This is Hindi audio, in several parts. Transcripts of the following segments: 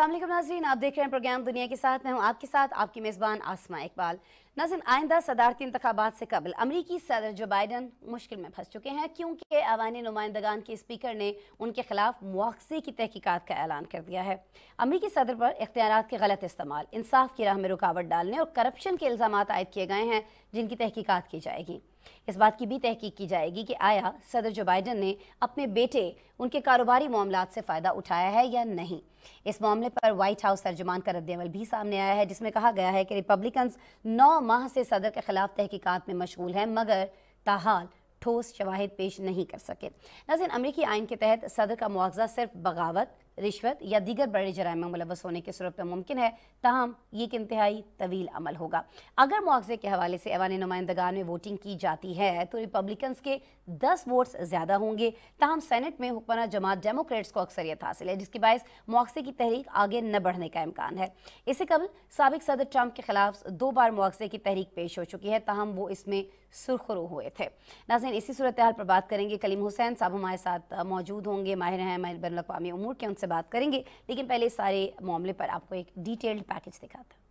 असलम नाजरीन आप देख रहे हैं प्रोग्राम दुनिया के साथ मैं हूं आपके साथ आपकी मेज़बान आसमा इकबाल नाजिन आइंदा सदारती इंतबात से कबल अमरीकी सदर जो बाइडन मुश्किल में फंस चुके हैं क्योंकि अवानी नुमाइंदगान के स्पीकर ने उनके खिलाफ मुआवजे की तहकीकत का ऐलान कर दिया है अमरीकी सदर पर इख्तियार के गलत इस्तेमाल इंसाफ की राह में रुकावट डालने और करप्शन के इल्ज़ाम आयद किए गए हैं जिनकी तहकीक़त की जाएगी इस बात की भी तहकीक की जाएगी कि आया सदर जो बाइडन ने अपने बेटे उनके कारोबारी मामला से फ़ायदा उठाया है या नहीं इस मामले पर व्हाइट हाउस तर्जुमान का रद्दमल भी सामने आया है जिसमें कहा गया है कि रिपब्लिकन नौ माह से सदर के खिलाफ तहकीकत में मशगूल हैं मगर ताहाल ठोस शवाहद पेश नहीं कर सके नजर अमरीकी आइन के तहत सदर का मुआवजा सिर्फ बगावत रिश्वत या दीगर बड़े जराय में मुलवस होने के सूरत में मुमकिन है तहम ये एक इंतहाई तवील अमल होगा अगर मुआवजे के हवाले से ऐवान नुमाइंदगान में वोटिंग की जाती है तो रिपब्लिकन्स के दस वोट्स ज़्यादा होंगे तहम सेनेट में हुक्मरान जमात डेमोक्रेट्स को अक्सरियत हासिल है जिसके बायस मुआवजे की तहरीक आगे न बढ़ने का इम्कान है इससे कबल सबक सदर ट्रंप के खिलाफ दो बार मुआवजे की तहरीक पेश हो चुकी है तहम वो इसमें सुरखरू हुए थे नाजन इसी सूरत हाल पर बात करेंगे कलीम हुसैन साहब हमारे साथ मौजूद होंगे माहिर हैं माहिर बैन अवी उमूर के उनसे से बात करेंगे लेकिन पहले सारे मामले पर आपको एक डिटेल्ड पैकेज दिखाता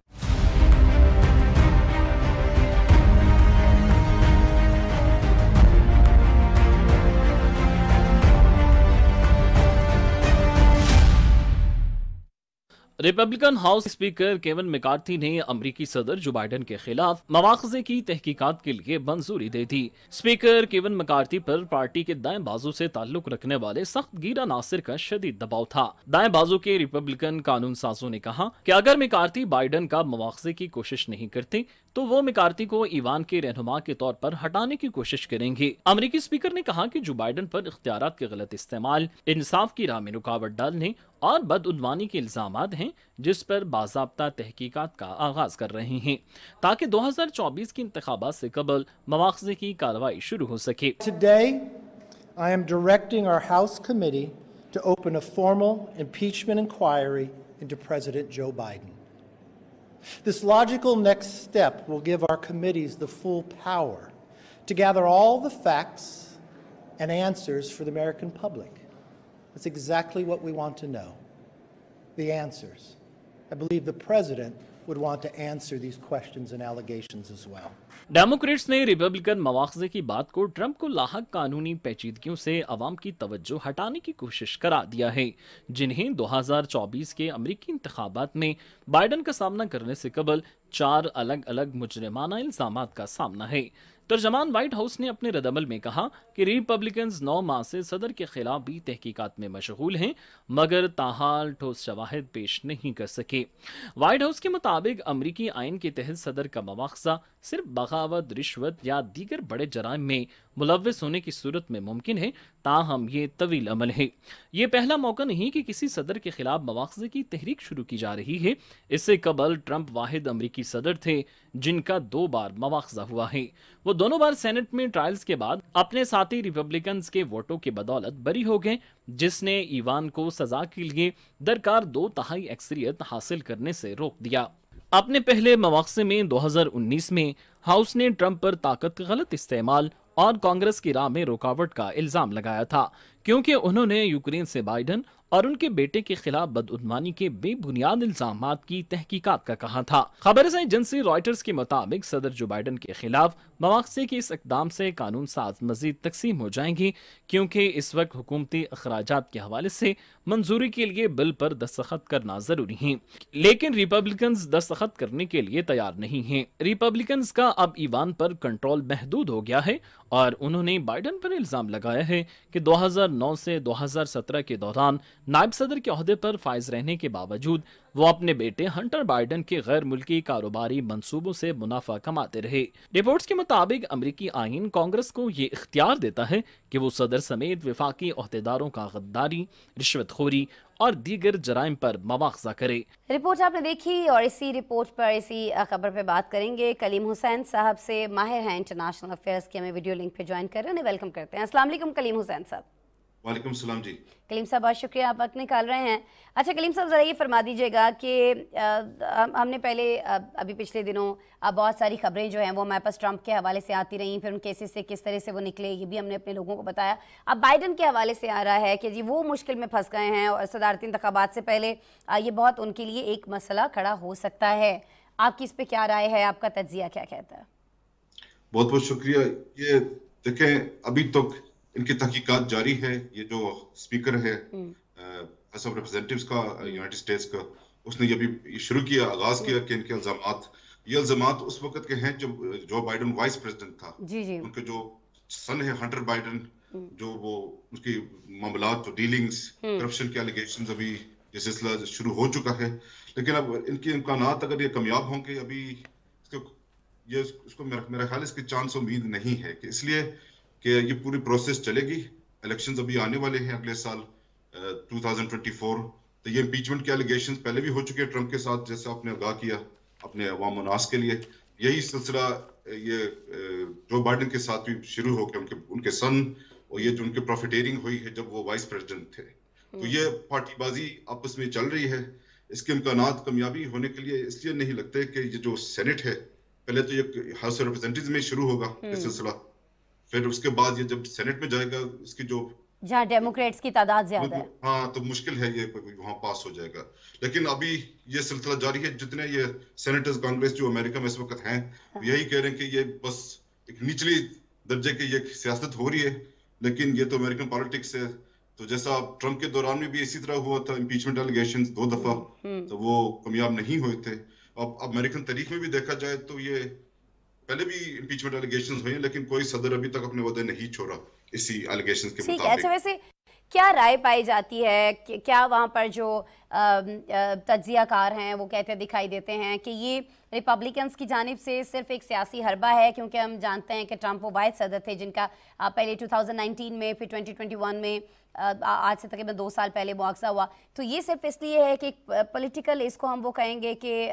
Republican House Speaker Kevin McCarthy ने अमरीकी सदर जो बाइडन के खिलाफ मवाखजे की तहकीकात के लिए मंजूरी दे दी स्पीकर केवन मेकार्थी पर पार्टी के दाएं बाजू से ताल्लुक रखने वाले सख्त गीरा नासिर का शदीद दबाव था दाएं बाजू के रिपब्लिकन कानून साजों ने कहा कि अगर मेकार्थी बाइडन का मवाखजे की कोशिश नहीं करते तो वो मिकार्ती को ईवान के रहनुमा के तौर पर हटाने की कोशिश करेंगी अमरीकी स्पीकर ने कहा की जो बाइडन पर इख्तियार के गलत इस्तेमाल इंसाफ की राह में रुकावट डालने और बदउनवानी के इल्ज़ाम हैं जिस पर बाबा तहकीकत का आगाज़ कर रहे हैं ताकि 2024 के इंतबात से कबल मवाजे की कार्रवाई शुरू हो सके Today, I am directing our House committee to open a formal impeachment inquiry into President Joe Biden. This logical next step will give our committees the full power to gather all the facts and answers for the American public. That's exactly what we want to know the answers. I believe the President would want to answer these questions and allegations as well. Democrats ने रिपब्लिकन मवाखजे की बात को ट्रंप को लाक कानूनी पेचीदगियों से अवाम की तवज्जो हटाने की कोशिश करा दिया है जिन्हें 2024 के अमरीकी इंतबात में बाइडन का सामना करने से कबल चार अलग अलग मुजरमाना इल्जाम का सामना है तर्जमान व्हाइट हाउस ने अपने रदमल में कहा कि रिपब्लिकन नौ माह से सदर के खिलाफ भी तहकीकत में मशगूल हैं मगर ताहाल ठोस शवाहद पेश नहीं कर सके व्हाइट हाउस के मुताबिक अमरीकी आइन के तहत सदर का मवाखजा सिर्फ बगावत रिश्वत या दीगर बड़े जराम में मुलवस होने की सूरत में मुमकिन है ताहम ये तवील अमल है ये पहला मौका नहीं कि किसी सदर के खिलाफ मवाखजे की तहरीक शुरू की जा रही है इससे कबल ट्रंप वाहिद अमरीकी सदर थे जिनका दो बार मुआवजा हुआ है वो दोनों बार सेनेट में ट्रायल्स के बाद अपने साथी रिपब्लिकन के वोटों की बदौलत बरी हो गए जिसने ईवान को सजा के लिए दरकार दो तहाई अक्सरियत हासिल करने से रोक दिया अपने पहले मवाक़े में 2019 में हाउस ने ट्रंप पर ताकत का गलत इस्तेमाल और कांग्रेस की राह में रुकावट का इल्ज़ाम लगाया था क्योंकि उन्होंने यूक्रेन से बाइडन और उनके बेटे के खिलाफ बदउदमानी के बेबुनियाद इल्जाम की तहकीकात का कहा था खबर एजेंसी रॉयटर्स के मुताबिक सदर जो बाइडन के खिलाफ मवासे के इस इकदाम से कानून साज मजीद तकसीम हो जाएंगी क्योंकि इस वक्त हुकूमती अखराज के हवाले से मंजूरी के लिए बिल पर दस्तखत करना जरूरी है लेकिन रिपब्लिकन दस्तखत करने के लिए तैयार नहीं है रिपब्लिकन का अब ईवान पर कंट्रोल महदूद हो गया है और उन्होंने बाइडन पर इल्जाम लगाया है कि 2009 से 2017 के दौरान नायब सदर के अहदे पर फायज रहने के बावजूद वो अपने बेटे हंटर बाइडन के गैर मुल्की कारोबारी मंसूबों से मुनाफा कमाते रहे रिपोर्ट्स के मुताबिक अमरीकी आइन कांग्रेस को ये इख्तियार देता है कि वो सदर समेत विफाकी अहदेदारों का गद्दारी रिश्वतखोरी और दीगर जराइम पर मुआवजा करे रिपोर्ट आपने देखी और इसी रिपोर्ट पर इसी खबर पर बात करेंगे कलीम हुसैन साहब से माहिर हैं इंटरनेशनल अफेयर्स के हमें वीडियो लिंक पे ज्वाइन कर रहे हैं वेलकम करते हैं असला कलीम हुसैन साहब वालेकुम सलाम जी कलीम साहब बहुत शुक्रिया आप वक्त निकाल रहे हैं अच्छा कलीम साहब ज़रा ये फरमा दीजिएगा कि हमने पहले अभी पिछले दिनों बहुत सारी खबरें जो हैं वो हमारे पास ट्रंप के हवाले से आती रहीं फिर उन केसेस से किस तरह से वो निकले ये भी हमने अपने लोगों को बताया अब बाइडन के हवाले से आ रहा है कि जी वो मुश्किल में फंस गए हैं और सदारती इंतबात से पहले ये बहुत उनके लिए एक मसला खड़ा हो सकता है आपकी इस पर क्या राय है आपका तजिया क्या कहता है बहुत बहुत शुक्रिया ये देखें अभी तक इनकी तहकीकत जारी है ये जो स्पीकर है हाउस ऑफ रिप्रेजेंटेटिव का यूनाइटेड स्टेट्स का उसने ये भी शुरू किया आगाज किया हम्म। कि इनके इल्जाम ये इल्जाम उस वक्त के हैं जब जो बाइडन वाइस प्रेसिडेंट था जी जी। उनके जो सन है हंटर बाइडन जो वो उसकी मामला जो डीलिंग्स हम्म। करप्शन के एलिगेशन अभी ये सिलसिला शुरू हो चुका है लेकिन अब इनके इम्कान अगर ये कामयाब होंगे अभी इसको ये उसको मेरा मेरा ख्याल इसके चांस उम्मीद नहीं है कि इसलिए कि ये पूरी प्रोसेस चलेगी इलेक्शंस अभी आने वाले हैं अगले साल uh, 2024 तो ये इम्पीचमेंट के एलिगेशन पहले भी हो चुके हैं ट्रंप के साथ जैसे आपने आगाह किया अपने अवाम मुनास के लिए यही सिलसिला ये जो बाइडन के साथ भी शुरू हो गया उनके उनके सन और ये जो उनके प्रोफिटेरिंग हुई है जब वो वाइस प्रेसिडेंट थे तो ये हम्म। पार्टीबाजी आपस में चल रही है इसके इम्कान कामयाबी होने के लिए इसलिए नहीं लगते कि ये जो सेनेट है पहले तो ये हाउस ऑफ रिप्रेजेंटेटिव में शुरू होगा ये हम्म। सिलसिला फिर उसके बाद ये जब सेनेट में जाएगा इसकी जो जहाँ डेमोक्रेट्स की तादाद ज्यादा है हाँ तो मुश्किल है ये वहाँ पास हो जाएगा लेकिन अभी ये सिलसिला जारी है जितने ये सेनेटर्स कांग्रेस जो अमेरिका में इस वक्त हैं हाँ। यही कह रहे हैं कि ये बस एक निचली दर्जे की ये सियासत हो रही है लेकिन ये तो अमेरिकन पॉलिटिक्स है तो जैसा ट्रंप के दौरान में भी इसी तरह हुआ था इम्पीचमेंट एलिगेशन दो दफा हम्म। तो वो कामयाब नहीं हुए थे अब अमेरिकन तारीख में भी देखा जाए तो ये पहले भी इम्पीचमेंट एलिगेशन हुए लेकिन कोई सदर अभी तक अपने नहीं छोड़ा इसी एलिगेशन के ठीक अच्छा, क्या राय पाई जाती है क्या वहाँ पर जो तजियाकार हैं वो कहते दिखाई देते हैं कि ये रिपब्लिकन्स की जानब से सिर्फ एक सियासी हरबा है क्योंकि हम जानते हैं कि ट्रंप वो वाद सदर थे जिनका पहले 2019 में फिर 2021 में आज से तकरीबन दो साल पहले मुआवजा हुआ तो ये सिर्फ इसलिए है कि पॉलिटिकल इसको हम वो कहेंगे कि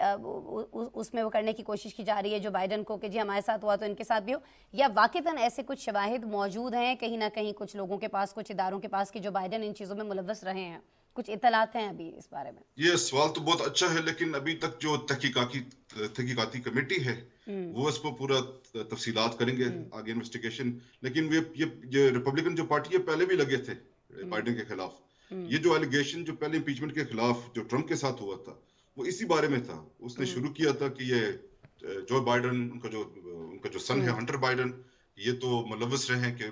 उसमें वो करने की कोशिश की जा रही है जो बाइडन को कि जी हमारे साथ हुआ तो इनके साथ भी हो या वाकता ऐसे कुछ शवाहद मौजूद हैं कहीं ना कहीं कुछ लोगों के पास कुछ इदारों के पास कि जो बाइडन इन चीज़ों में मुलवस रहे हैं कुछ इतलात हैं अभी इस बारे में ये सवाल तो बहुत अच्छा है लेकिन अभी तक जो तहकीकती कमेटी है हम्म। वो इसको पूरा तफसीलात करेंगे हम्म। आगे इन्वेस्टिगेशन लेकिन ये, ये रिपब्लिकन जो पार्टी है पहले भी लगे थे Hmm. बाइडन के खिलाफ hmm. ये जो एलिगेशन जो पहले इम्पीचमेंट के खिलाफ जो ट्रम्प के साथ हुआ था वो इसी बारे में था उसने hmm. शुरू किया था कि ये जो बाइडन उनका जो उनका जो सन है हंटर बाइडन ये तो मुलवस रहे हैं कि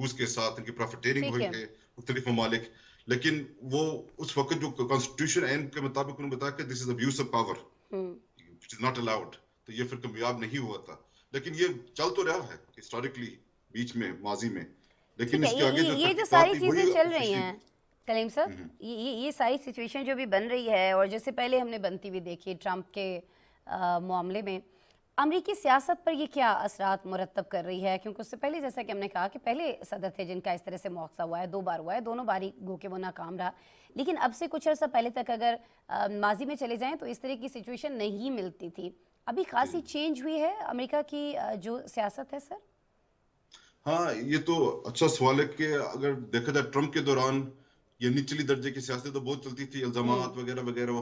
रूस के साथ इनकी प्रॉफिटेरिंग हुई है मुख्तलिफ ममालिक लेकिन वो उस वक्त जो कॉन्स्टिट्यूशन एंड के मुताबिक उन्होंने बताया कि this is abuse of power which is not allowed तो ये फिर कामयाब नहीं हुआ था लेकिन ये चल तो रहा है हिस्टोरिकली बीच में माजी में लेकिन इसके आगे ये, ये जो सारी चीजें चल रही हैं कलीम सर हम्म, हम्म। ये ये सारी सिचुएशन जो भी बन रही है और जैसे पहले हमने बनती हुई देखी ट्रंप के मामले में अमरीकी सियासत पर यह क्या असरात मुरतब कर रही है क्योंकि उससे पहले जैसा कि हमने कहा कि पहले सदर थे जिनका इस तरह से मुआवजा हुआ है दो बार हुआ है दोनों बारी गो के वो नाकाम रहा लेकिन अब से कुछ अर्सा पहले तक अगर माजी में चले जाएं तो इस तरह की सिचुएशन नहीं मिलती थी अभी खासी चेंज हम्म। हुई है अमेरिका की जो सियासत है सर हाँ ये तो अच्छा सवाल है कि अगर देखा जाए ट्रंप के दौरान ये निचली दर्जे की सियासत तो बहुत चलती थी इल्जाम हम्म। वगैरह वगैरह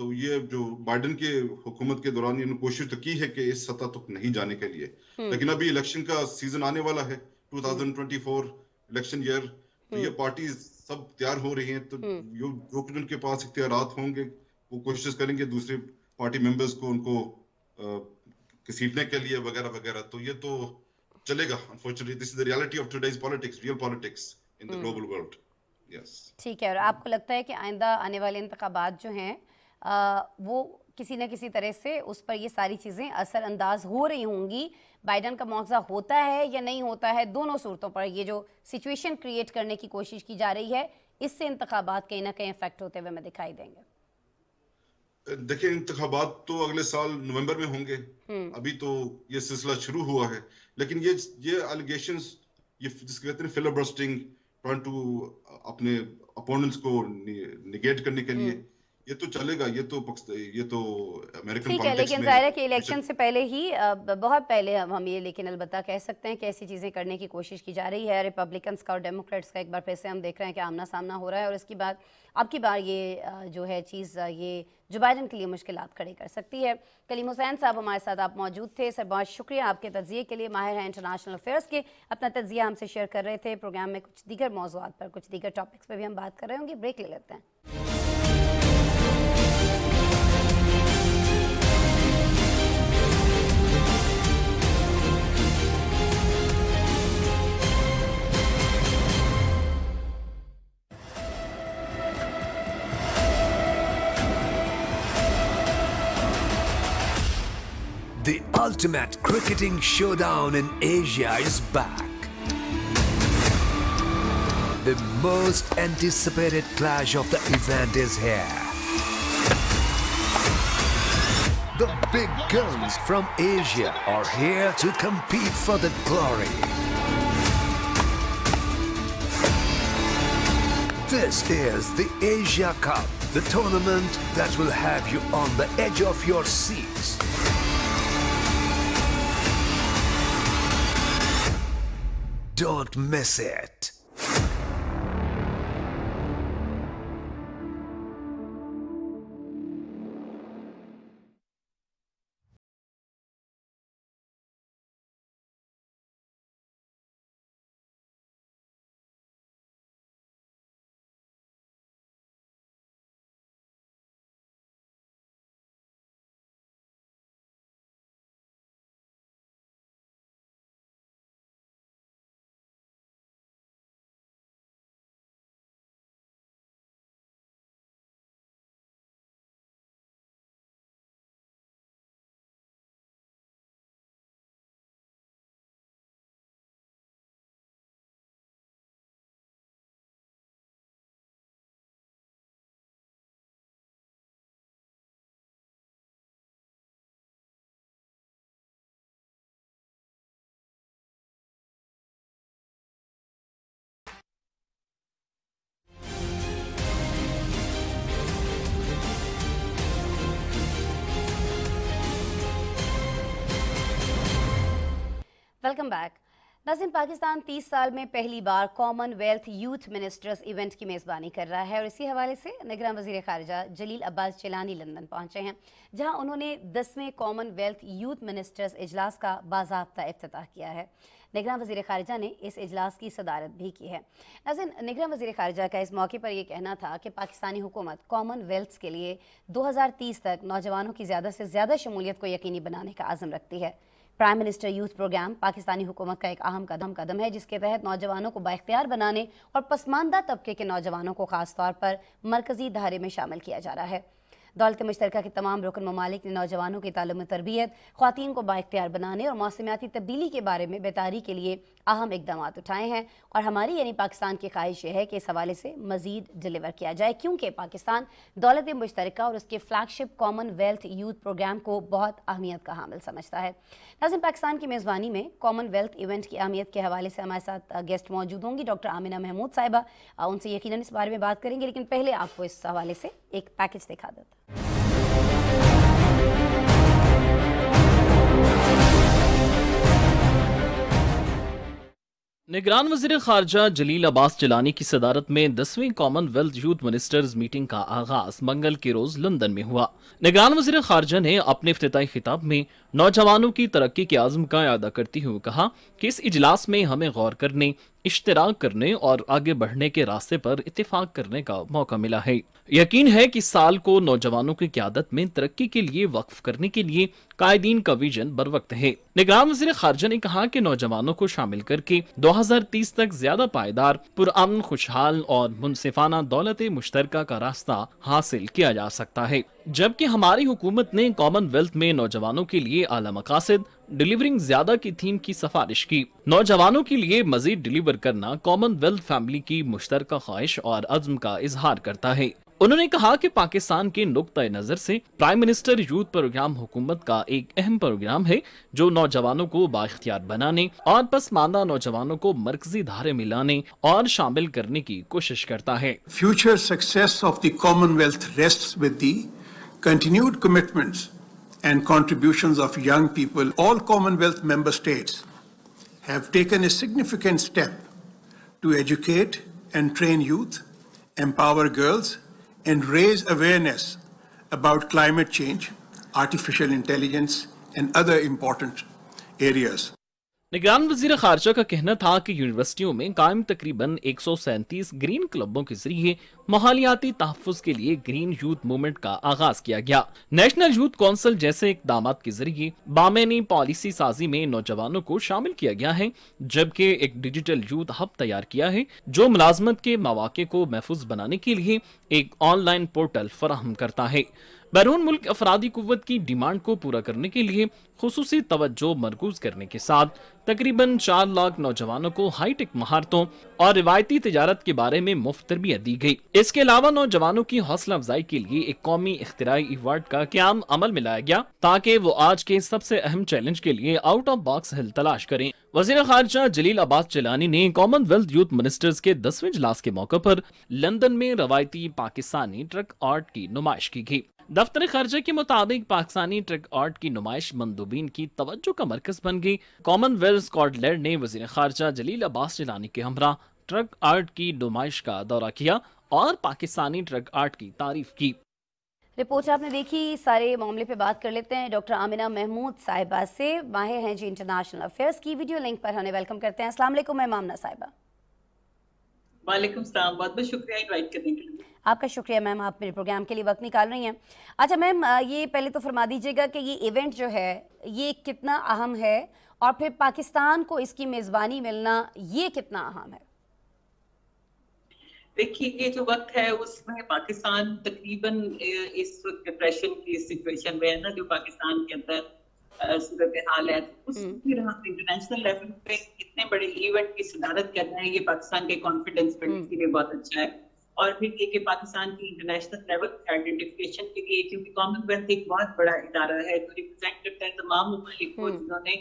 तो ये जो बाइडन के हुकूमत के दौरान इन्होंने कोशिश तो की है कि इस सतह तक तो नहीं जाने के लिए हम्म। लेकिन अभी इलेक्शन का सीजन आने वाला है 2024 इलेक्शन ईयर तो ये हम्म। पार्टी सब तैयार हो रही है तो जो जो उनके पास इख्तियार होंगे वो कोशिश करेंगे दूसरे पार्टी मेंबर्स को उनको घसीटने के लिए वगैरह वगैरह तो ये तो चलेगा unfortunately this is the reality of today's politics real politics in the global world yes ठीक है और आपको लगता है कि आइंदा आने वाले इंतखाबात जो हैं वो किसी न किसी तरह से उस पर ये सारी चीज़ें असरअंदाज हो रही होंगी बाइडन का मुआवजा होता है या नहीं होता है दोनों सूरतों पर ये जो सिचुएशन क्रिएट करने की कोशिश की जा रही है इससे इंतबात कहीं ना कहीं इफेक्ट होते हुए हमें दिखाई देंगे देखिए इंतबात तो अगले साल नवंबर में होंगे हम्म। अभी तो ये सिलसिला शुरू हुआ है लेकिन ये ये एलिगेशन ये जिसके कहते हैं फिलोब्रस्टिंग ट्राइंग टू अपने अपोनेंट्स को निगेट करने के लिए हम्म। ये तो चलेगा ये तो ये तो अमेरिकन ठीक है लेकिन जाहिर है कि इलेक्शन अच्छा। से पहले ही बहुत पहले हम हम ये लेकिन अलबत्त कह सकते हैं कि ऐसी चीज़ें करने की कोशिश की जा रही है रिपब्लिकन्स का और डेमोक्रेट्स का एक बार फिर से हम देख रहे हैं कि आमना सामना हो रहा है और इसके बाद अब की बार ये जो है चीज़ ये जो बाइडन के लिए मुश्किल खड़ी कर सकती है कलीम हुसैन साहब हमारे साथ आप मौजूद थे सर बहुत शुक्रिया आपके तजिए के लिए माहिर हैं इंटरनेशनल अफेयर्स के अपना तजिया हमसे शेयर कर रहे थे प्रोग्राम में कुछ दीगर मौजूद पर कुछ दीगर टॉपिक्स पर भी हम बात कर रहे होंगे ब्रेक ले लेते हैं ultimate cricketing showdown in Asia is back. The most anticipated clash of the event is here. The big guns from Asia are here to compete for the glory. This is the Asia Cup, the tournament that will have you on the edge of your seats. Don't miss it. Welcome back Nazim Pakistan 30 साल में पहली बार कॉमनवेल्थ यूथ मिनिस्टर्स इवेंट की मेज़बानी कर रहा है और इसी हवाले से निगरान वजीर खारजा जलील अब्बास चिलानी लंदन पहुंचे हैं जहां उन्होंने दसवें कॉमनवेल्थ यूथ मिनिस्टर्स इजलास का बाबा अफ्ताह किया है निगरान वजीर खारजा ने इस अजलास की सदारत भी की है नाजिन निगरान वजीर खारजा का इस मौके पर यह कहना था कि पाकिस्तानी हुकूमत कॉमनवेल्थ के लिए तीस तक नौजवानों की ज़्यादा से ज़्यादा शमूलियत को यकीनी बनाने का आज़म रखती है Prime Minister Youth Programme Pakistani हुकूमत का एक अहम कदम कदम है जिसके तहत नौजवानों को बाख्तियार बनाने और पसमानदा तबके के नौजवानों को खास तौर पर मरकजी धारे में शामिल किया जा रहा है दौलत मुशतरक के तमाम रुकन ममालिक ने नौजवानों की तालम तरबियत खातन को बाख्तियार बनाने और मौसमियाती तब्दीली के बारे में बेतारी के लिए अहम इकदाम उठाए हैं और हमारी यानी पाकिस्तान की ख्वाहिश यह है कि इस हवाले से मजीद डिलीवर किया जाए क्योंकि पाकिस्तान दौलत मुश्तर और उसके फ्लैगशिप वेल्थ यूथ प्रोग्राम को बहुत अहमियत का हामिल समझता है नाजिम पाकिस्तान की मेज़बानी में वेल्थ इवेंट की अहमियत के हवाले से हमारे साथ गेस्ट मौजूद होंगी डॉक्टर आमिना महमूद साहिबा उनसे यकीन इस बारे में बात करेंगे लेकिन पहले आपको इस हवाले से एक पैकेज दिखा देता निगरान वजीर खारजा जलील अब्बास जलानी की सदारत में दसवीं कॉमनवेल्थ यूथ मिनिस्टर्स मीटिंग का आगाज मंगल के रोज लंदन में हुआ निगरान वजीर खारजा ने अपने अफ्ती खिताब में नौजवानों की तरक्की के आजम का अदा करते हुए कहा कि इस इजलास में हमें गौर करने इश्तराक करने और आगे बढ़ने के रास्ते पर इतफाक करने का मौका मिला है यकीन है कि साल को नौजवानों की क्यादत में तरक्की के लिए वक्फ करने के लिए कायदीन का विजन बर वक्त है निगरान वजी खारजा ने कहा कि नौजवानों को शामिल करके 2030 तक ज्यादा पायदार पुरान खुशहाल और मुनसिफाना दौलत मुश्तर का रास्ता हासिल किया जा सकता है जबकि हमारी हुकूमत ने कॉमनवेल्थ में नौजवानों के लिए आला मकासद डिलीवरिंग ज्यादा की थीम की सिफारिश की नौजवानों के लिए मजीद डिलीवर करना कॉमनवेल्थ फैमिली की मुश्तर ख्वाहिश और अज्म का इजहार करता है उन्होंने कहा कि पाकिस्तान के नुक़ नज़र से प्राइम मिनिस्टर यूथ प्रोग्राम हुकूमत का एक अहम प्रोग्राम है जो नौजवानों को बाख्तियार बनाने और पसमानदा नौजवानों को मरकजी धारे में लाने और शामिल करने की कोशिश करता है future success of Commonwealth rest with the continued commitments and contributions of young people, all Commonwealth member states have taken a significant step to educate and train youth, empower girls, and raise awareness about climate change, artificial intelligence, and other important areas. निगरान वजीर खारजा का कहना था कि यूनिवर्सिटियों में कायम तकरीबन एक ग्रीन क्लबों के जरिए माहौलियाती तहफ़ के लिए ग्रीन यूथ मूवमेंट का आगाज किया गया नेशनल यूथ कौंसिल जैसे इकदाम के जरिए बामैनी पॉलिसी साजी में नौजवानों को शामिल किया गया है जबकि एक डिजिटल यूथ हब तैयार किया है जो मुलाजमत के मौाक़े को महफूज बनाने के लिए एक ऑनलाइन पोर्टल फराहम करता है बैरून मुल्क अफराधी कुत की डिमांड को पूरा करने के लिए खसूसी तवज्जो मरकूज करने के साथ तकरीबन चार लाख नौजवानों को हाईटेक महारतों और रिवायती तजारत के बारे में मुफ्त तरबियत दी गई इसके अलावा नौजवानों की हौसला अफजाई के लिए एक कौमी इख्तराई अवार्ड का क्याम अमल में लाया गया ताकि वो आज के सबसे अहम चैलेंज के लिए आउट ऑफ बॉक्स हल तलाश करें वजी खारजा जलील अब्बास चलानी ने कॉमनवेल्थ यूथ मिनिस्टर्स के दसवें इजलास के मौके आरोप लंदन में रवायती पाकिस्तानी ट्रक आर्ट की नुमाइश की गई दफ्तर खर्चे के मुताबिक पाकिस्तानी ट्रिक आर्ट की नुमाइश मंदूबीन की तवज्जो का मरकज बन गई कॉमनवेल्थ स्कॉटलैंड ने वजीर खारजा जलील अब्बास जिलानी के हमरा ट्रक आर्ट की नुमाइश का दौरा किया और पाकिस्तानी ट्रक आर्ट की तारीफ की रिपोर्ट आपने देखी सारे मामले पे बात कर लेते हैं डॉक्टर आमिना महमूद साहिबा से माहिर हैं जी इंटरनेशनल अफेयर्स की वीडियो लिंक पर हमें वेलकम करते हैं असला मैं मामना साहिबा वाले बहुत बहुत शुक्रिया इन्वाइट करने के लिए आपका शुक्रिया मैम आप मेरे प्रोग्राम के लिए वक्त निकाल रही हैं अच्छा मैम ये पहले तो फरमा दीजिएगा कि ये इवेंट जो है ये कितना अहम है और फिर पाकिस्तान को इसकी मेज़बानी मिलना ये कितना अहम है देखिए ये जो वक्त है उसमें पाकिस्तान तकरीबन इस डिप्रेशन की सिचुएशन में है ना जो पाकिस्तान के अंदर सूरत हाल है हम्म। उस फिर हम इंटरनेशनल लेवल पे इतने बड़े इवेंट की सदारत रहे हैं ये पाकिस्तान के कॉन्फिडेंस बढ़ने के लिए बहुत अच्छा है और फिर ए के पाकिस्तान की इंटरनेशनल लेवल आइडेंटिफिकेशन के लिए क्योंकि कॉमनवेल्थ एक बहुत बड़ा इदारा है जो रिप्रेजेंट करता है तमाम ममालिक को हम्म। जिन्होंने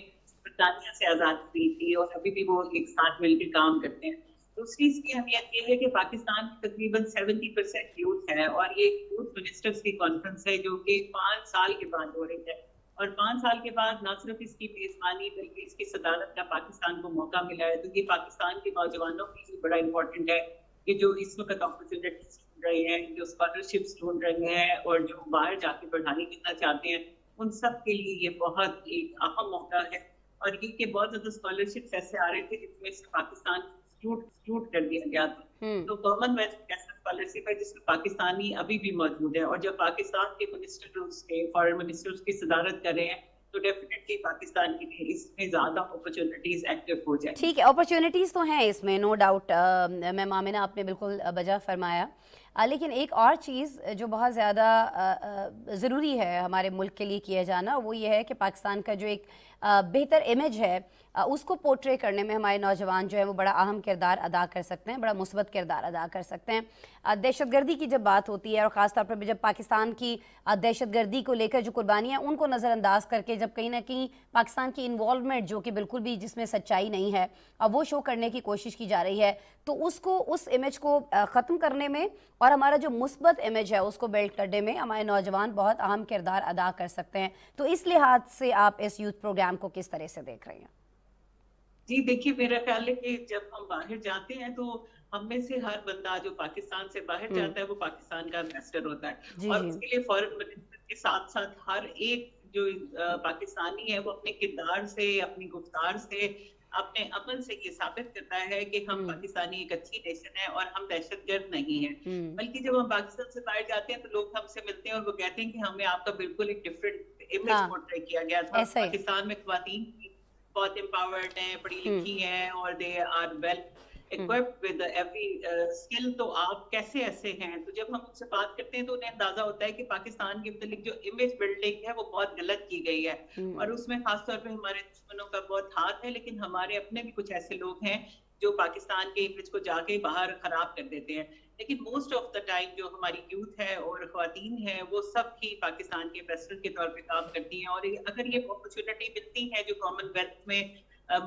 बरतानिया से आज़ाद की थी और अभी भी वो एक साथ मिलकर काम करते हैं दूसरी इसकी अहमियत यह है कि पाकिस्तान में तकरीबन सेवेंटी परसेंट यूथ है और ये यूथ मिनिस्टर्स की कॉन्फ्रेंस है जो कि पाँच साल के बाद हो रही है और पाँच साल के बाद ना सिर्फ इसकी मेजबानी बल्कि इसकी सदारत का पाकिस्तान को मौका मिला है तो पाकिस्तान के नौजवानों के लिए बड़ा इंपॉर्टेंट है कि जो इस वक्त अपॉर्चुनिटीज ढूंढ रहे हैं जो स्कॉलरशिप्स ढूंढ रहे हैं और जो बाहर जाके पढ़ाई करना चाहते हैं उन सब के लिए ये बहुत एक अहम मौका है और ये कि बहुत ज्यादा स्कॉलरशिप ऐसे आ रहे थे जिसमें से पाकिस्तान छूट कर दिया गया था हम्म। तो कॉमन वेल्थ ऐसा स्कॉलरशिप है जिसमें पाकिस्तानी अभी भी मौजूद है और जब पाकिस्तान के मिनिस्टर उसके फॉरन मिनिस्टर उसकी सदारत कर रहे हैं तो डेफिनेटली पाकिस्तान के लिए इसमें ज़्यादा अपॉर्चुनिटीज़ एक्टिव हो जाए ठीक है अपॉर्चुनिटीज़ तो हैं इसमें नो डाउट मैम आमिना आपने बिल्कुल बजा फरमाया आ, लेकिन एक और चीज़ जो बहुत ज़्यादा ज़रूरी है हमारे मुल्क के लिए किया जाना वो ये है कि पाकिस्तान का जो एक बेहतर इमेज है उसको पोर्ट्रे करने में हमारे नौजवान जो है वो बड़ा अहम किरदार अदा कर सकते हैं बड़ा मुस्बत किरदार अदा कर सकते हैं दहशत गर्दी की जब बात होती है और ख़ासतौर पर जब पाकिस्तान की दहशत गर्दी को लेकर जो कुर्बानियाँ उनको नज़रअंदाज करके जब कहीं ना कहीं पाकिस्तान की इन्वॉलमेंट जो कि बिल्कुल भी जिसमें सच्चाई नहीं है वो शो करने की कोशिश की जा रही है तो उसको उस इमेज को ख़त्म करने में और हमारा जो मुस्बत इमेज है उसको बिल्ड करने में हमारे नौजवान बहुत अहम किरदार अदा कर सकते हैं तो इस लिहाज से आप इस यूथ प्रोग्राम काम को किस तरह से देख रही हैं जी देखिए मेरा ख्याल है कि जब हम बाहर जाते हैं तो हम में से हर बंदा जो पाकिस्तान से बाहर हम्म। जाता है वो पाकिस्तान का एम्बेसडर होता है और उसके लिए फॉरेन मिनिस्टर के साथ साथ हर एक जो पाकिस्तानी है वो अपने किरदार से अपनी गुफ्तार से अपने अमल से ये साबित करता है कि हम हम्म। पाकिस्तानी एक अच्छी नेशन है और हम दहशत गर्द नहीं है हम्म। बल्कि जब हम पाकिस्तान से बाहर जाते हैं तो लोग हमसे मिलते हैं और वो कहते हैं कि हमें आपका बिल्कुल एक डिफरेंट इमेज हाँ। किया गया था पाकिस्तान में बहुत एम्पावर्ड हैं पढ़ी हम्म। लिखी हैं और they are well equipped with every skill तो आप कैसे ऐसे हैं तो जब हम उनसे बात करते हैं तो उन्हें अंदाजा होता है कि पाकिस्तान के मतलब जो इमेज बिल्डिंग है वो बहुत गलत की गई है हम्म। और उसमें खासतौर पर हमारे दुश्मनों का बहुत हाथ है लेकिन हमारे अपने भी कुछ ऐसे लोग हैं जो पाकिस्तान के इमेज को जाके बाहर खराब कर देते हैं लेकिन मोस्ट ऑफ द टाइम जो हमारी यूथ है और खातन है वो सब ही पाकिस्तान के एम्बेसडर के तौर पर काम करती हैं और अगर ये अपॉर्चुनिटी मिलती है जो कॉमनवेल्थ में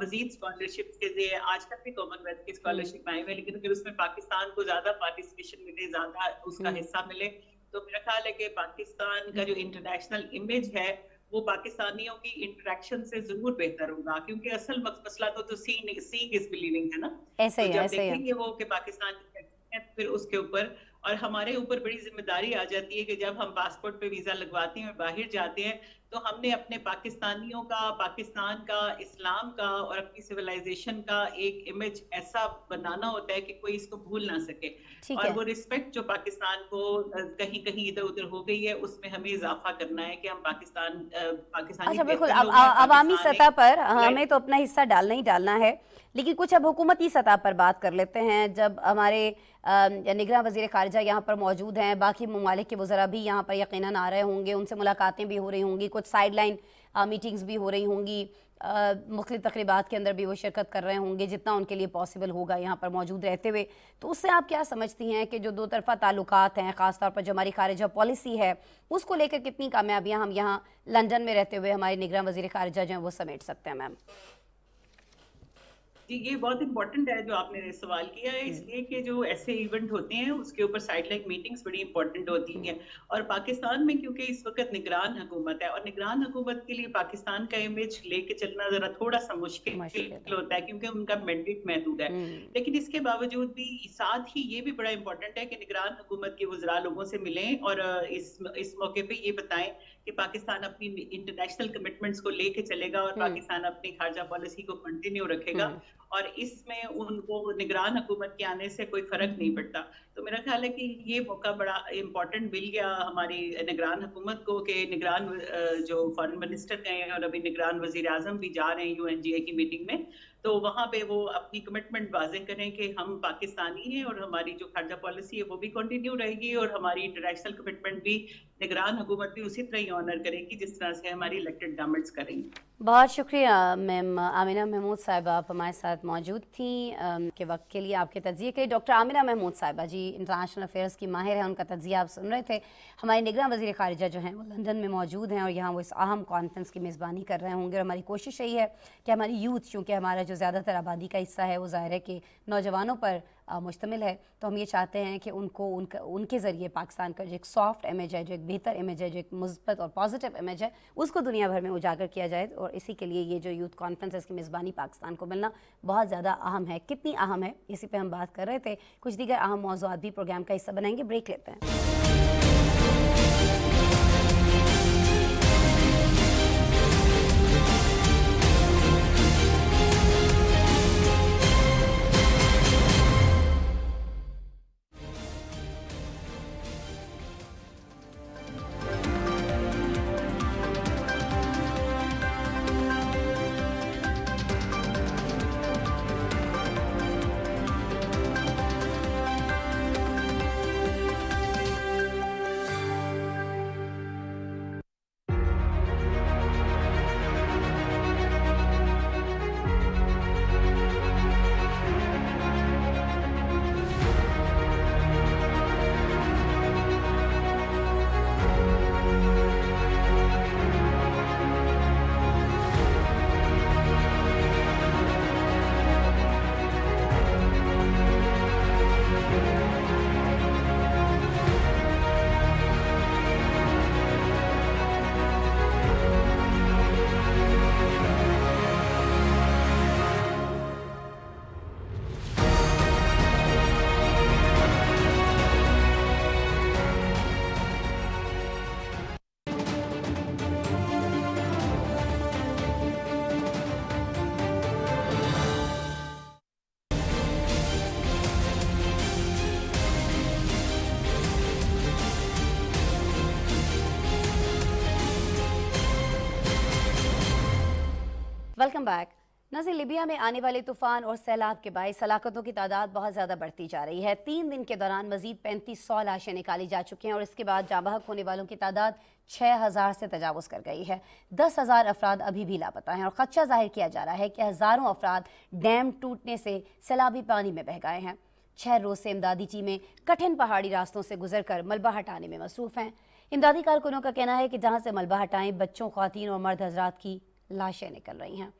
मजीद स्कॉलरशिप के लिए आज तक भी कॉमनवेल्थ की स्कॉलरशिप आए हुए लेकिन अगर उसमें पाकिस्तान को ज्यादा पार्टिसिपेशन मिले ज्यादा उसका हम्म। हिस्सा मिले तो मेरा ख्याल है कि पाकिस्तान का जो इंटरनेशनल हम्म। इमेज है वो पाकिस्तानियों की इंटरेक्शन से जरूर बेहतर होगा क्योंकि असल मसला तो, तो सी सीख इज बिलीविंग है ना ऐसे तो जब ऐसे देखेंगे वो कि पाकिस्तान हैं फिर उसके ऊपर और हमारे ऊपर बड़ी जिम्मेदारी आ जाती है कि जब हम पासपोर्ट पे वीजा लगवाते हैं और बाहर जाते हैं तो हमने अपने पाकिस्तानियों का पाकिस्तान का इस्लाम का और अपनी सिविलाइजेशन का एक इमेज ऐसा बनाना होता है कि कोई इसको भूल ना सके और वो रिस्पेक्ट जो पाकिस्तान को कहीं कहीं इधर उधर हो गई है उसमें हमें इजाफा करना है कि हम पाकिस्तान पाकिस्तान अच्छा बिल्कुल अवामी सतह पर हाँ, हमें तो अपना हिस्सा डालना ही डालना है लेकिन कुछ अब हुकूमती सतह पर बात कर लेते हैं जब हमारे निगरान वजीर खारजा यहाँ पर मौजूद हैं बाकी ममालिक के वजरा भी यहाँ पर यकीन आ रहे होंगे उनसे मुलाकातें भी हो रही होंगी कुछ साइड लाइन मीटिंग्स भी हो रही होंगी मुख्तु तकरीबा के अंदर भी वो शिरकत कर रहे होंगे जितना उनके लिए पॉसिबल होगा यहाँ पर मौजूद रहते हुए तो उससे आप क्या समझती हैं कि जो दो तरफा ताल्लुक हैं ख़ासतौर पर जो हमारी खारजा पॉलिसी है उसको लेकर कितनी कामयाबियाँ हम यहाँ लंदन में रहते हुए हमारे निगरान वजी खारजा जो हैं वो समेट सकते हैं मैम जी ये बहुत इंपॉर्टेंट है जो आपने सवाल किया है इसलिए कि जो ऐसे इवेंट होते हैं उसके ऊपर साइड लाइक मीटिंग्स बड़ी इंपॉर्टेंट होती हैं और पाकिस्तान में क्योंकि इस वक्त निगरान हुकूमत है और निगरान हुकूमत के लिए पाकिस्तान का इमेज लेके चलना जरा थोड़ा सा मुश्किल होता है क्योंकि उनका मैंडेट महदूद है हम्म। लेकिन इसके बावजूद भी साथ ही ये भी बड़ा इंपॉर्टेंट है कि निगरान हुकूमत के वजरा लोगों से मिलें और इस इस मौके पर ये बताएं कि पाकिस्तान अपनी इंटरनेशनल कमिटमेंट्स को लेके चलेगा और हम्म। पाकिस्तान अपनी खारजा पॉलिसी को कंटिन्यू रखेगा हम्म। और इसमें उनको निगरान हुकूमत के आने से कोई फर्क नहीं पड़ता तो मेरा ख्याल है कि ये मौका बड़ा इम्पोर्टेंट मिल गया हमारी निगरान हुकूमत को कि निगरान जो फॉरेन मिनिस्टर गए हैं और अभी निगरान वजीर आजम भी जा रहे हैं ए की मीटिंग में तो वहाँ पे वो अपनी कमिटमेंट वाजे करें कि हम पाकिस्तानी हैं और हमारी जो खारजा पॉलिसी है वो भी कंटिन्यू रहेगी और हमारी इंटरनेशनल कमिटमेंट भी निगरान हुकूमत भी उसी तरह ही ऑनर करेगी जिस तरह से हमारी इलेक्टेड गवर्नमेंट्स करेंगी बहुत शुक्रिया मैम आमिना महमूद साहिबा आप हमारे साथ मौजूद थी के वक्त के लिए आपके तजिए के लिए डॉक्टर आमिना महमूद साहिबा जी इंटरनेशनल अफेयर्स की माहिर हैं उनका तजिया आप सुन रहे थे हमारे निगरान वजीर खारिजा जो हैं वो लंदन में मौजूद हैं और यहाँ वो इस अहम कॉन्फ्रेंस की मेज़बानी कर रहे होंगे और हमारी कोशिश यही है कि हमारी यूथ चूँकि हमारा जो ज़्यादातर आबादी का हिस्सा है वो ज़ाहिर है कि नौजवानों पर मुश्तमिल है तो हम ये चाहते हैं कि उनको उनका उनके ज़रिए पाकिस्तान का जो एक सॉफ्ट इमेज है जो एक बेहतर इमेज है जो एक मुस्बत और पॉजिटिव इमेज है उसको दुनिया भर में उजागर किया जाए और इसी के लिए ये जो यूथ कॉन्फ्रेंस है इसकी मेज़बानी पाकिस्तान को मिलना बहुत ज़्यादा अहम है कितनी अहम है इसी पर हम बात कर रहे थे कुछ दीगर अहम मौजूद भी प्रोग्राम का हिस्सा बनाएंगे ब्रेक लेते हैं वेलकम बैक नजर लिबिया में आने वाले तूफान और सैलाब के बायस हलाकतों की तादाद बहुत ज़्यादा बढ़ती जा रही है तीन दिन के दौरान मजीद पैंतीस सौ लाशें निकाली जा चुकी हैं और इसके बाद जाबहक होने वालों की तादाद छः हज़ार से तजावज़ कर गई है दस हज़ार अफराद अभी भी लापता हैं और खदशा जाहिर किया जा रहा है कि हज़ारों अफराद डैम टूटने से सैलाबी पानी में बह गए हैं छः रोज़ से इमदादी टीमें कठिन पहाड़ी रास्तों से गुजर कर मलबा हटाने में मसरूफ़ हैं इमदादी कारकुनों का कहना है कि जहाँ से मलबा हटाएं बच्चों खातन और मर्द हजरात की लाशें निकल रही हैं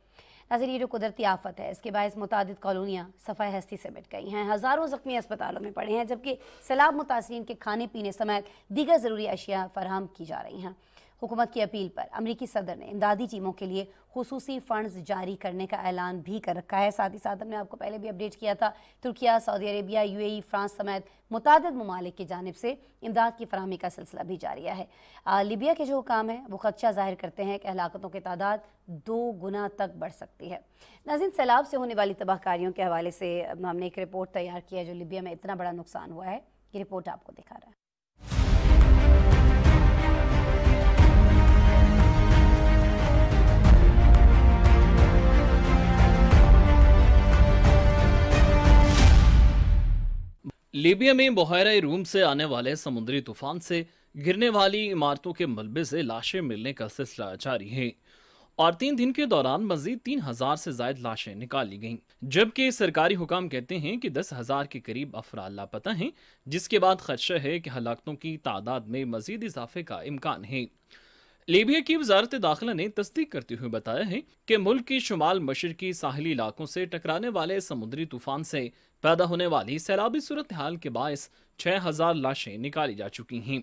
नाजिर ये जो कुदरती आफत है इसके बायस मुतद कॉलोनियाँ सफ़ा हस्ती से मिट गई हैं हज़ारों ज़ख्मी अस्पतालों में पड़े हैं जबकि सैलाब मुतासरी के खाने पीने समेत दीगर ज़रूरी अशियाँ फराहम की जा रही हैं हुकूमत की अपील पर अमरीकी सदर ने इमदादी टीमों के लिए खसूस फंड जारी करने का ऐलान भी कर रखा है साथ ही साथ हमने आपको पहले भी अपडेट किया था Turkiye Saudi Arabia U A France समेत मुतद ममालिक की जानब से इमदाद की फरहमी का सिलसिला भी जारी है आ, लिबिया के जो काम है वो खदशा जाहिर करते हैं कि हलाकतों की तादाद दो गुना तक बढ़ सकती है नाजिन सैलाब से होने वाली तबाहकारियों के हवाले से हमने एक रिपोर्ट तैयार किया है जो लिबिया में इतना बड़ा नुकसान हुआ है ये रिपोर्ट आपको दिखा रहा है लीबिया में बहरा रूम से आने वाले समुद्री तूफान से गिरने वाली इमारतों के मलबे से लाशें मिलने का सिलसिला जारी है और तीन दिन के दौरान मजीद तीन हजार से जायद लाशें ली गईं, जबकि सरकारी हुकाम कहते हैं कि दस हजार के करीब अफराद लापता हैं जिसके बाद खदशा है कि हलाकतों की तादाद में मजीद इजाफे का इम्कान है लेबिया की वजारत दाखिला ने तस्दीक करते हुए बताया है कि मुल्क की शुमाल मशरकी साहली इलाकों से टकराने वाले समुद्री तूफान से पैदा होने वाली सैलाबी सूरत हाल के बायस छह हज़ार लाशें निकाली जा चुकी हैं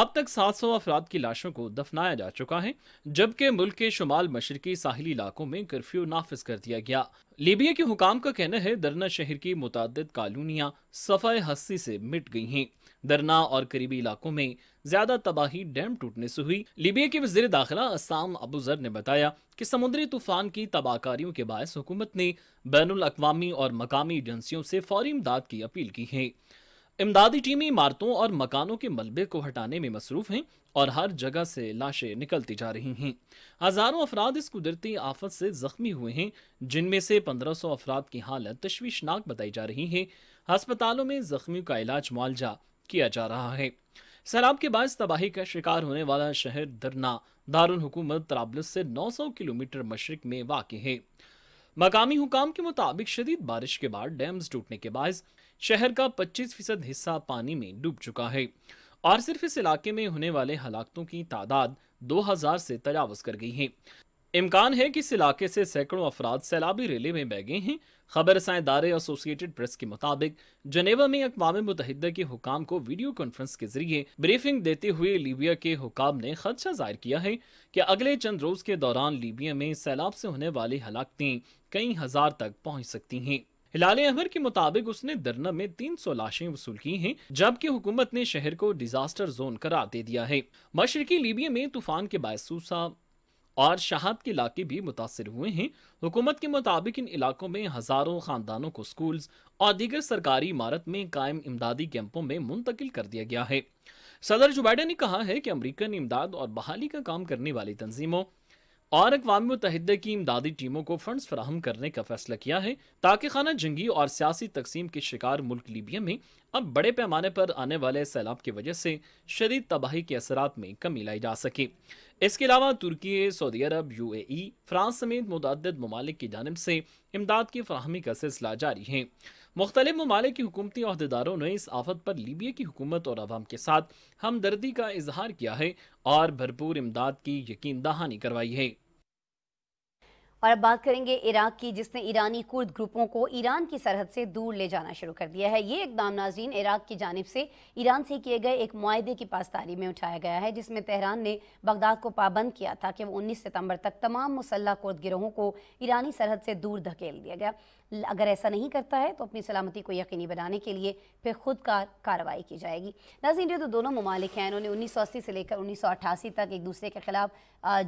अब तक 700 सौ अफराद की लाशों को दफनाया जा चुका है जबकि मुल्क के शुमाल मशरकी साहिली इलाकों में कर्फ्यू नाफिज कर दिया गया लीबिया के हुकाम का कहना है दरना शहर की मुतद कॉलोनियाँ सफाई हस्सी से मिट गई हैं दरना और करीबी इलाकों में ज्यादा तबाही डैम टूटने से हुई लीबिया के वजीर दाखिला असाम अबूजर ने बताया कि समुद्री तूफान की तबाहकारियों के बायस हुकूमत ने बैन अवी और मकामी एजेंसियों से फौरी इमदाद की अपील की है इमदादी टीमें इमारतों और मकानों के मलबे को हटाने में मसरूफ हैं और हर जगह से लाशें निकलती जा रही हैं हजारों अफराद इस कुदरती आफत से जख्मी हुए हैं जिनमें से 1500 अफराद की हालत तश्वीशनाक बताई जा रही है अस्पतालों में जख्मियों का इलाज मुआवजा किया जा रहा है सैलाब के बाद तबाही का शिकार होने वाला शहर दरना दारुल हुकूमत तराबलस से 900 किलोमीटर मशरक में वाक़ है मकामी हुकाम के मुताबिक शदीद बारिश के बाद डैम्स टूटने के बाद शहर का 25 फीसद हिस्सा पानी में डूब चुका है और सिर्फ इस इलाके में होने वाले हलाकतों की तादाद 2000 से तजावज़ कर गई है इम्कान है कि इस इलाके से सैकड़ों अफराद सैलाबी रेले में बह गए हैं खबर साइंदारे एसोसिएटेड प्रेस के मुताबिक जनेवा में अकवा मुतहद के हुकाम को वीडियो कॉन्फ्रेंस के जरिए ब्रीफिंग देते हुए लीबिया के हुकाम ने खदशा जाहिर किया है कि अगले चंद रोज के दौरान लीबिया में सैलाब से होने वाली हलाकतें कई हजार तक पहुँच सकती हैं हिलाल अहमर के मुताबिक उसने दरना में 300 लाशें वसूल की हैं जबकि हुकूमत ने शहर को डिजास्टर जोन करार दे दिया है मशरकी लीबिया में तूफान के बायसूसा और शहाद के इलाके भी मुतासर हुए हैं हुकूमत के मुताबिक इन इलाकों में हज़ारों ख़ानदानों को स्कूल और दीगर सरकारी इमारत में कायम इमदादी कैंपों में मुंतकिल कर दिया गया है सदर जुबैडा ने कहा है कि अमरीका ने इमदाद और बहाली का काम करने वाली तंजीमों और अकवा मतहदे की इमदादी टीमों को फंड फराहम करने का फैसला किया है ताकि खाना जंगी और सियासी तकसीम के शिकार मुल्क लीबिया में अब बड़े पैमाने पर आने वाले सैलाब की वजह से शदीद तबाही के असर में कमी लाई जा सके इसके अलावा तुर्की Saudi Arab U A France समेत मुतद ममालिक की जानब से इमदाद की फ्राहमी का सिलसिला जारी है मुख्तलिफ ममालिक की हुकूमती अहदेदारों ने इस आफत पर लीबिया की हुकूमत और आवाम के साथ हमदर्दी का इजहार किया है और भरपूर इमदाद की यकीन दहानी करवाई है और अब बात करेंगे इराक की जिसने ईरानी कुर्द ग्रुपों को ईरान की सरहद से दूर ले जाना शुरू कर दिया है ये इकदाम नाजीन इराक की जानब से ईरान से किए गए एक माहे की पासदारी में उठाया गया है जिसमें तेहरान ने बगदाद को पाबंद किया था कि वो 19 सितंबर तक तमाम मुसल्ह कुर्द गिरोहों को ईरानी सरहद से दूर धकेल दिया गया अगर ऐसा नहीं करता है तो अपनी सलामती को यकीनी बनाने के लिए फिर खुद का कार्रवाई की जाएगी नाजीन जो तो दोनों ममालिक हैं इन्होंने उन्नीस सौ अस्सी से लेकर उन्नीस सौ अट्ठासी तक एक दूसरे के खिलाफ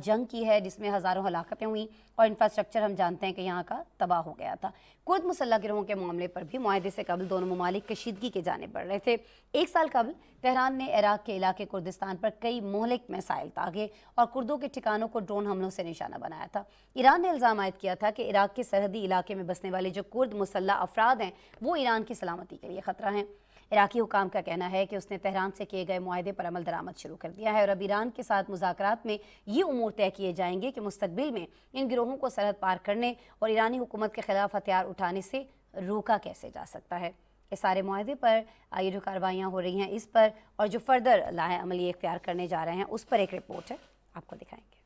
जंग की है जिसमें हज़ारों हलाकतें हुई और इंफ्रास्ट्रक्चर हम जानते हैं कि यहाँ का तबाह हो गया था कुर्द मुसल्ह गिरोहों के मामले पर भी माहे से कबल दोनों ममालिक कशीदगी के जाने बढ़ रहे थे एक साल कबल तेहरान ने इराक के इलाके कुर्दिस्तान पर कई मोहलिक मिसाइल दागे और कुर्दों के ठिकानों को ड्रोन हमलों से निशाना बनाया था ईरान ने इल्ज़ाम आयद किया था कि इराक के सरहदी इलाके में बसने वाले जो कुर्द मुसल्ह अफराद हैं वो ईरान की सलामती के लिए ख़तरा हैं इराकी हुकाम का कहना है कि उसने तेहरान से किए गए माहे पर अमल दरामद शुरू कर दिया है और अब ईरान के साथ मुजात में ये उमूर तय किए जाएंगे कि मुस्तबिल में इन गिरोहों को सरहद पार करने और ईरानी हुकूमत के खिलाफ हथियार उठाने से रोका कैसे जा सकता है इस सारे माहे पर ये जो कार्रवाइयाँ हो रही हैं इस पर और जो फर्दर लाए अमली इख्तियार करने जा रहे हैं उस पर एक रिपोर्ट है आपको दिखाएंगे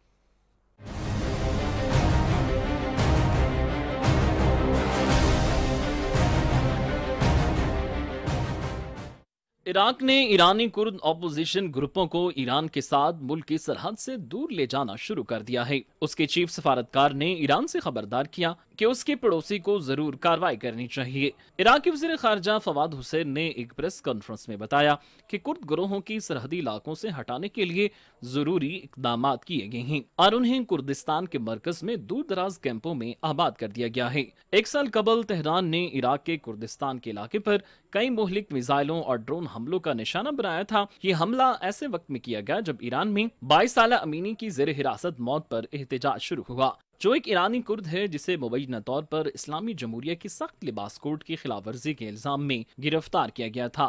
इराक ने ईरानी कुर्द अपोजिशन ग्रुपों को ईरान के साथ मुल्क की सरहद से दूर ले जाना शुरू कर दिया है उसके चीफ सफारतकार ने ईरान से खबरदार किया कि उसके पड़ोसी को जरूर कार्रवाई करनी चाहिए इराक के वजी खारजा फवाद हुसैन ने एक प्रेस कॉन्फ्रेंस में बताया कि कुर्द ग्रोहों की सरहदी इलाकों से हटाने के लिए जरूरी इकदाम किए गए हैं और उन्हें कुर्दिस्तान के मरकज में दूर दराज कैंपों में आबाद कर दिया गया है एक साल कबल तेहरान ने इराक के कुर्दिस्तान के इलाके पर कई मोहलिक मिसाइलों और ड्रोन हमलों का निशाना बनाया था ये हमला ऐसे वक्त में किया गया जब ईरान में बाईस साल अमीनी की जेर हिरासत मौत पर एहतजाज शुरू हुआ जो एक ईरानी कुर्द है जिसे मुबैना तौर पर इस्लामी जमहूरिया की सख्त लिबास कोड की खिलाफ वर्जी के इल्ज़ाम में गिरफ्तार किया गया था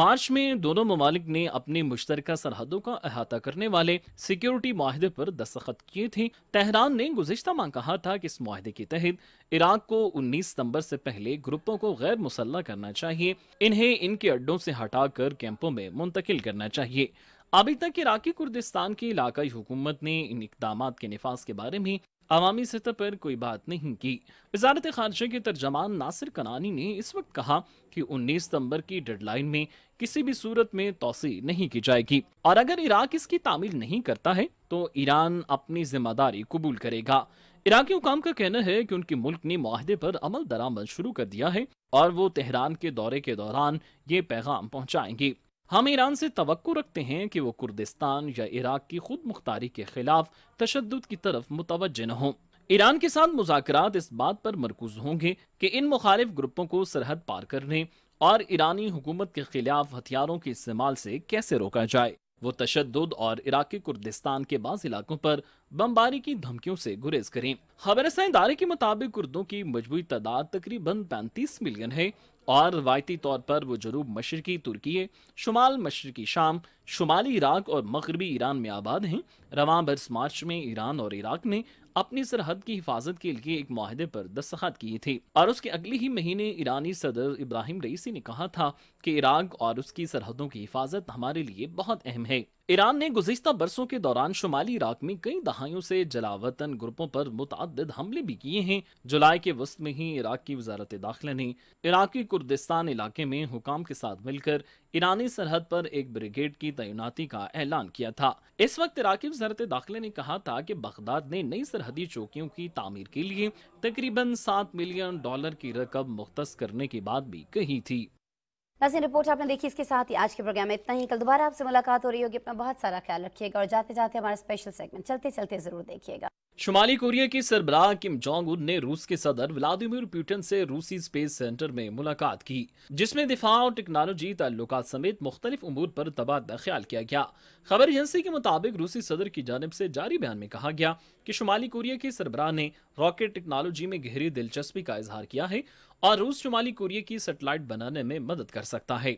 मार्च में दोनों ममालिक ने अपने मुश्तर सरहदों का अहाता करने वाले सिक्योरिटी माहदे पर दस्तखत किए थे तेहरान ने गुजशत माह कहा था कि इस माहदे के तहत इराक को 19 सितंबर से पहले ग्रुपों को गैर मुसल्ला करना चाहिए इन्हें इनके अड्डों से हटाकर कैंपों में मुंतकिल करना चाहिए अभी तक इराकी कुर्दिस्तान की इलाकई हुकूमत ने इन इकदाम के नफाज के बारे में अवामी सतह पर कोई बात नहीं की वजारत खारजा के तर्जमान नासिर कनानी ने इस वक्त कहा कि 19 सितंबर की डेडलाइन में किसी भी सूरत में तोसी नहीं की जाएगी और अगर इराक इसकी तामील नहीं करता है तो ईरान अपनी जिम्मेदारी कबूल करेगा इराकी हुकाम का कहना है कि उनके मुल्क ने माहदे पर अमल दरामद शुरू कर दिया है और वो तेहरान के दौरे के दौरान ये पैगाम पहुंचाएंगी हम ईरान से तो रखते हैं कि वो कुर्दिस्तान या इराक की खुद मुख्तारी के खिलाफ तशद की तरफ मुतवज न हो ईरान के साथ मुजाकर इस बात पर मरकूज होंगे कि इन मुखालिफ ग्रुपों को सरहद पार करने और ईरानी हुकूमत के खिलाफ हथियारों के इस्तेमाल से कैसे रोका जाए वो तशद और इराकी कुर्दिस्तान के बाद इलाकों पर बमबारी की धमकियों से गुरेज करें खबर इदारे के मुताबिक कुर्दों की मजबूत तादाद तकरीबन पैंतीस मिलियन है और रवायती तौर पर वो जनूब मशरकी तुर्की शुमाल मशरकी शाम शुमाली इराक और मगरबी ईरान में आबाद हैं रवा बरस मार्च में ईरान और इराक ने अपनी सरहद की हिफाजत के लिए एक माहदे पर दस्तखत किए थे और उसके अगले ही महीने ईरानी सदर इब्राहिम रईसी ने कहा था कि इराक और उसकी सरहदों की हिफाजत हमारे लिए बहुत अहम है ईरान ने गुजशत बरसों के दौरान शुमाली इराक में कई दहाइयों से जलावतन ग्रुपों पर मुतद हमले भी किए हैं जुलाई के वस्त में ही इराक की वजारत दाखिला ने इराकी कुर्दिस्तान इलाके में हुकाम के साथ मिलकर ईरानी सरहद पर एक ब्रिगेड की तैनाती का ऐलान किया था इस वक्त इराकी वजारत दाखिले ने कहा था की बगदाद ने नई सरहदी चौकियों की तमीर के लिए तकरीबन सात मिलियन डॉलर की रकम मुख्त करने की बात भी कही थी नाजिन रिपोर्ट आपने देखी इसके साथ ही आज के प्रोग्राम में इतना ही कल दोबारा आपसे मुलाकात हो रही होगी अपना बहुत सारा ख्याल रखिएगा और जाते जाते हमारा स्पेशल सेगमेंट चलते चलते जरूर देखिएगा शुमाली कोरिया के सरबराह किम जोंग उन ने रूस के सदर व्लादिमीर पुटिन से रूसी स्पेस सेंटर में मुलाकात की जिसमें दिफा और टेक्नोलॉजी ताल्लुक समेत मुख्तलिफ उमूर पर तबादला ख्याल किया गया खबर एजेंसी के मुताबिक रूसी सदर की जानब से जारी बयान में कहा गया कि शुमाली कोरिया के सरबराह ने रॉकेट टेक्नोलॉजी में गहरी दिलचस्पी का इजहार किया है और रूस शुमाली कोरिया की सेटेलाइट बनाने में मदद कर सकता है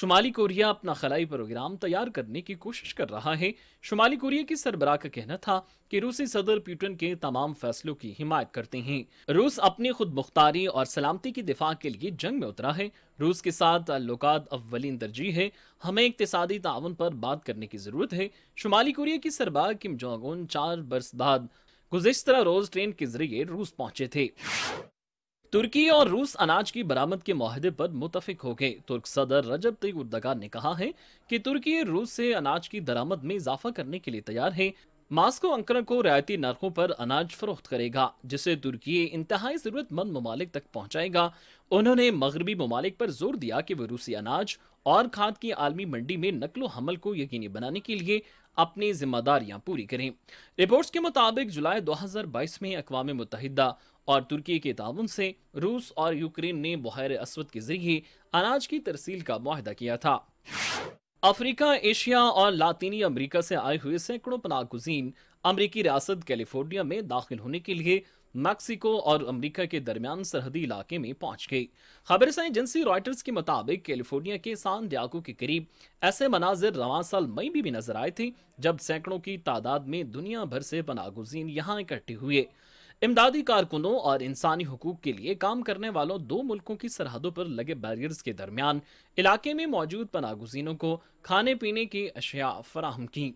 शुमाली कोरिया अपना खलाई प्रोग्राम तैयार करने की कोशिश कर रहा है शुमाली कोरिया की सरबराह का कहना था कि रूसी सदर प्यूटन के तमाम फैसलों की हिमायत करते हैं रूस अपनी खुद मुख्तारी और सलामती की दिफा के लिए जंग में उतरा है रूस के साथ ताल्लुकात अव्वलिन तरजीह है हमें इकतदी ताउन पर बात करने की ज़रूरत है शुमाली कोरिया की सरबराह किम जोंग चार बरस बाद गुजशतर रोज ट्रेन के जरिए रूस पहुंचे थे तुर्की और रूस अनाज की बरामद के माहदे पर मुतफिक हो गए तुर्क सदर रजब तैयब ने कहा है कि तुर्की रूस से अनाज की दरामद में इजाफा करने के लिए तैयार है मास्को अंकरा को रियायती नरकों पर अनाज फरोख्त करेगा जिसे तुर्की इंतहाई ज़रूरतमंद ममालिक तक पहुँचाएगा उन्होंने मगरबी ममालिक पर जोर दिया कि वो रूसी अनाज और खाद की आलमी मंडी में नकलो हमल को यकीनी बनाने के लिए अपनी जिम्मेदारियां पूरी करें रिपोर्ट्स के मुताबिक जुलाई 2022 में अकवा मुतहदा और तुर्की के ताउन से रूस और यूक्रेन ने बहर असवद के जरिए अनाज की तरसील का माहदा किया था अफ्रीका एशिया और लातीनी अमरीका से आए हुए सैकड़ों पनागुजीन अमरीकी रियासत कैलिफोर्निया में दाखिल होने के लिए मैक्सिको और अमेरिका के दरमियान सरहदी इलाके में पहुंच गई खबरसा एजेंसी रॉयटर्स के मुताबिक कैलिफोर्निया के सान डियागो के करीब ऐसे मनाजिर रवा साल मई में भी नजर आए थे जब सैकड़ों की तादाद में दुनिया भर से पनागुजीन यहाँ इकट्ठे हुए इमदादी कारकुनों और इंसानी हकूक के लिए काम करने वालों दो मुल्कों की सरहदों पर लगे बैरियर्स के दरमियान इलाके में मौजूद पनागुजीनों को खाने पीने की अशिया फराहम की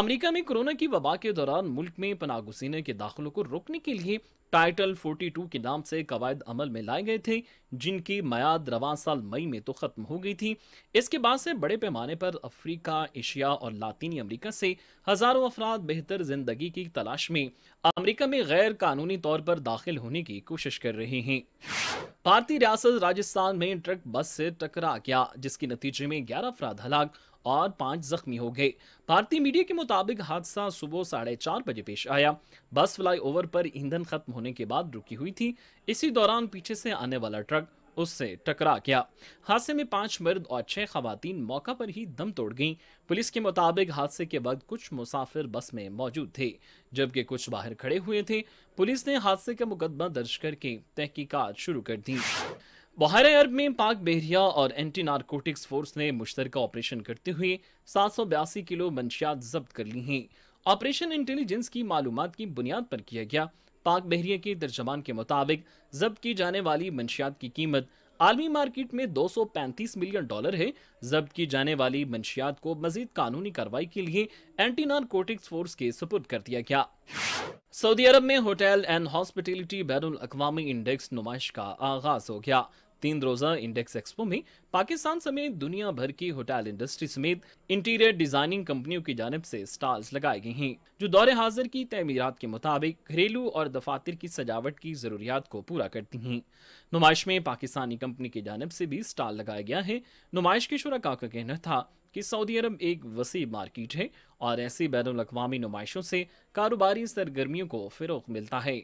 अमरीका में कोरोना की वबा के दौरान मुल्क में पनागुजीनों के दाखिलों को रोकने के लिए टाइटल 42 के नाम से कवायद अमल में लाए गए थे जिनकी मैाद रवा साल मई में तो ख़त्म हो गई थी इसके बाद से बड़े पैमाने पर अफ्रीका एशिया और लातीनी अमेरिका से हज़ारों अफराद बेहतर ज़िंदगी की तलाश में अमेरिका में गैर कानूनी तौर पर दाखिल होने की कोशिश कर रहे हैं भारतीय रियासत राजस्थान में ट्रक बस से टकरा गया जिसके नतीजे में ग्यारह अफराद हलाक और पांच जख्मी हो गए भारतीय मीडिया के मुताबिक हादसा सुबह साढ़े चार बजे पेश आया बस फ्लाईओवर पर ईंधन खत्म होने के बाद रुकी हुई थी इसी दौरान पीछे से आने वाला ट्रक उससे टकरा गया हादसे में पांच मर्द और छह खातन मौका पर ही दम तोड़ गईं पुलिस के मुताबिक हादसे के वक्त कुछ मुसाफिर बस में मौजूद थे जबकि कुछ बाहर खड़े हुए थे पुलिस ने हादसे का मुकदमा दर्ज करके तहकीकात शुरू कर दी बहर अरब में पाक बहरिया और एंटी नारकोटिक्स फोर्स ने मुश्तर ऑपरेशन करते हुए सात सौ बयासी किलो मंशियात जब्त कर ली हैं ऑपरेशन इंटेलिजेंस की मालूम की बुनियाद पर किया गया पाक बहरिया के तर्जमान के मुताबिक जब्त की जाने वाली मंशियात की कीमत आलमी मार्केट में 235 मिलियन डॉलर है जब्त की जाने वाली मंशियात को मजीद कानूनी कार्रवाई के लिए एंटी नारकोटिक्स फोर्स के सपुर्द कर दिया गया सऊदी अरब में होटल एंड हॉस्पिटलिटी बैन अवी इंडेक्स नुमाइश का आगाज हो गया तीन रोजा इंडेक्स एक्सपो में पाकिस्तान समेत दुनिया भर की होटल इंडस्ट्री समेत इंटीरियर डिजाइनिंग कंपनियों की जानब से स्टॉल्स लगाए गए हैं जो दौरे हाजिर की तमीरत के मुताबिक घरेलू और दफातर की सजावट की जरूरियात को पूरा करती हैं नुमाइश में पाकिस्तानी कंपनी की जानब से भी स्टाल लगाया गया है नुमाइश के शुरा का कहना था कि सऊदी अरब एक वसी मार्केट है और ऐसी बैन अवी नुमाइशों से कारोबारी सरगर्मियों को फ़रोग मिलता है